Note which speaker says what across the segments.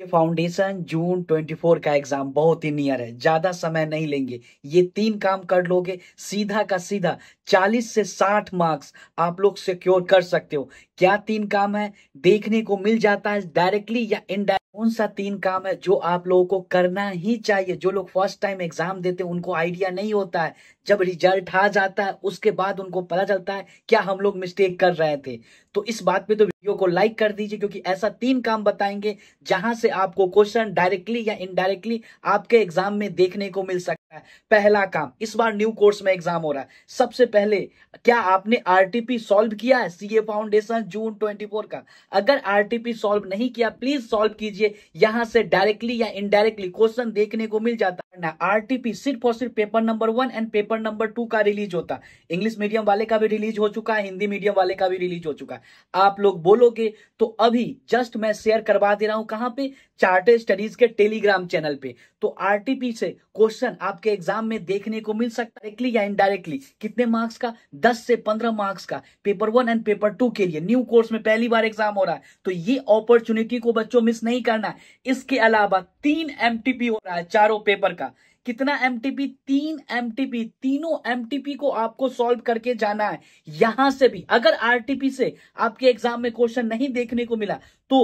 Speaker 1: ये फाउंडेशन जून 24 का एग्जाम बहुत ही नियर है ज्यादा समय नहीं लेंगे ये तीन काम कर लोगे सीधा का सीधा 40 से 60 मार्क्स आप लोग सिक्योर कर सकते हो क्या तीन काम है देखने को मिल जाता है डायरेक्टली या इनडायरेक्ट कौन सा तीन काम है जो आप लोगों को करना ही चाहिए जो लोग फर्स्ट टाइम एग्जाम देते हैं उनको आइडिया नहीं होता है जब रिजल्ट आ जाता है उसके बाद उनको पता चलता है क्या हम लोग मिस्टेक कर रहे थे तो इस बात पे तो वीडियो को लाइक कर दीजिए क्योंकि ऐसा तीन काम बताएंगे जहां से आपको क्वेश्चन डायरेक्टली या इनडायरेक्टली आपके एग्जाम में देखने को मिल सके है पहला काम इस बार न्यू कोर्स में एग्जाम हो रहा है सबसे पहले क्या आपने आरटीपी सॉल्व किया है सीए फाउंडेशन जून 24 का अगर आरटीपी सॉल्व नहीं किया प्लीज सॉल्व कीजिए यहां से डायरेक्टली या इनडायरेक्टली क्वेश्चन देखने को मिल जाता है ना आरटीपी सिर्फ और सिर्फ paper number one and paper number two का रिलीज होता इंग्लिश मीडियम वाले का भी रिलीज हो चुका है हिंदी मीडियम वाले का भी रिलीज हो चुका है आप लोग बोलोगे तो अभी जस्ट मैं शेयर करवा दे रहा हूं कहां पे चार्टेड स्टडीज के टेलीग्राम चैनल पे तो आरटीपी से क्वेश्चन आप आपके एग्जाम में देखने को मिल सकता है डायरेक्टली या इनडायरेक्टली कितने मार्क्स का दस से पंद्रह मार्क्स का paper one and paper two के लिए न्यू कोर्स में पहली बार एग्जाम हो रहा है तो ये अपॉर्चुनिटी को बच्चों मिस नहीं करना इसके अलावा तीन एम हो रहा है चारों पेपर का कितना पी तीन पी तीनों पी को आपको सॉल्व करके जाना है यहां से भी अगर आरटीपी से आपके एग्जाम में क्वेश्चन नहीं देखने को मिला तो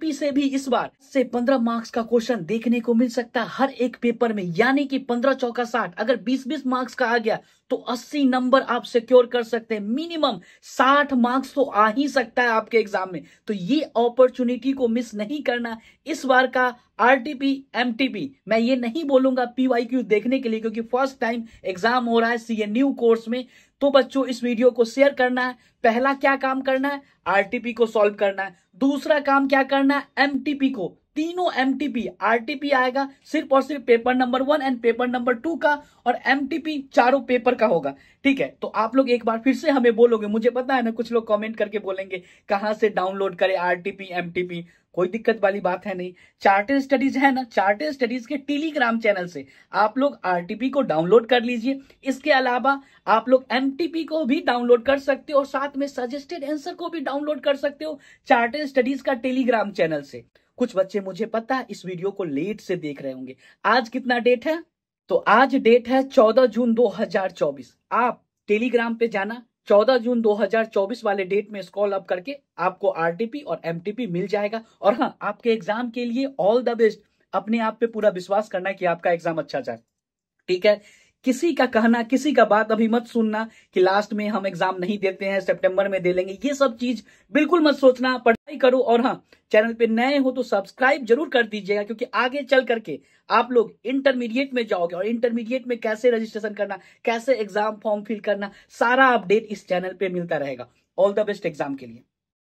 Speaker 1: पी से भी इस बार से 15 मार्क्स का क्वेश्चन देखने को मिल सकता है हर एक पेपर में यानी कि 15 चौका साठ अगर 20-20 मार्क्स का आ गया तो 80 नंबर आप सिक्योर कर सकते हैं मिनिमम 60 मार्क्स तो आ ही सकता है आपके एग्जाम में तो ये अपॉर्चुनिटी को मिस नहीं करना इस बार का आरटीपी एमटीपी मैं ये नहीं बोलूंगा वाला क्यू देखने के लिए क्योंकि फर्स्ट टाइम एग्जाम हो रहा है सी न्यू कोर्स में तो बच्चों इस वीडियो को शेयर करना है पहला क्या काम करना है आरटीपी को सॉल्व करना है दूसरा काम क्या करना है एमटीपी को तीनों एम आरटीपी आएगा सिर्फ और सिर्फ paper number one and paper number two का और एम चारों पेपर का होगा ठीक है तो आप लोग एक बार फिर से हमें बोलोगे मुझे पता है ना कुछ लोग कमेंट करके बोलेंगे कहां से डाउनलोड करें आरटीपी एमटीपी कोई दिक्कत वाली बात है नहीं चार्टर स्टडीज है ना चार्टर स्टडीज के टेलीग्राम चैनल से आप लोग आरटीपी को डाउनलोड कर लीजिए इसके अलावा आप लोग एमटीपी को भी डाउनलोड कर सकते हो और साथ में सजेस्टेड एंसर को भी डाउनलोड कर सकते हो चार्टर स्टडीज का टेलीग्राम चैनल से कुछ बच्चे मुझे पता है इस वीडियो को लेट से देख रहे होंगे आज कितना डेट है तो आज डेट है 14 जून 2024 आप टेलीग्राम पे जाना 14 जून 2024 वाले डेट में स्कॉल अप करके आपको आरटीपी और एमटीपी मिल जाएगा और हाँ आपके एग्जाम के लिए ऑल द बेस्ट अपने आप पे पूरा विश्वास करना है कि आपका एग्जाम अच्छा जाए ठीक है किसी का कहना किसी का बात अभी मत सुनना कि लास्ट में हम एग्जाम नहीं देते हैं सेप्टेम्बर में दे लेंगे ये सब चीज बिल्कुल मत सोचना ट्राई करो और हाँ चैनल पे नए हो तो सब्सक्राइब जरूर कर दीजिएगा क्योंकि आगे चल करके आप लोग इंटरमीडिएट में जाओगे और इंटरमीडिएट में कैसे रजिस्ट्रेशन करना कैसे एग्जाम फॉर्म फिल करना सारा अपडेट इस चैनल पे मिलता रहेगा ऑल द बेस्ट एग्जाम के लिए